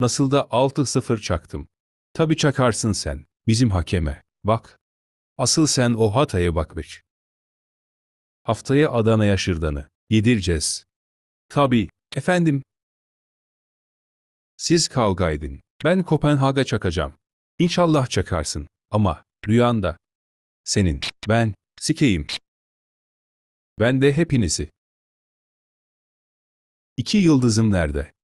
Nasıl da 6-0 çaktım. Tabi çakarsın sen, bizim hakeme. Bak. Asıl sen o hataya bakmış. Haftaya Adana'ya şırdanı. Yedireceğiz. Tabi, efendim. Siz kavga edin. Ben Kopenhag'a çakacağım. İnşallah çakarsın. Ama rüyanda. Senin, ben, sikeyim. Ben de hepinizi. İki yıldızım nerede?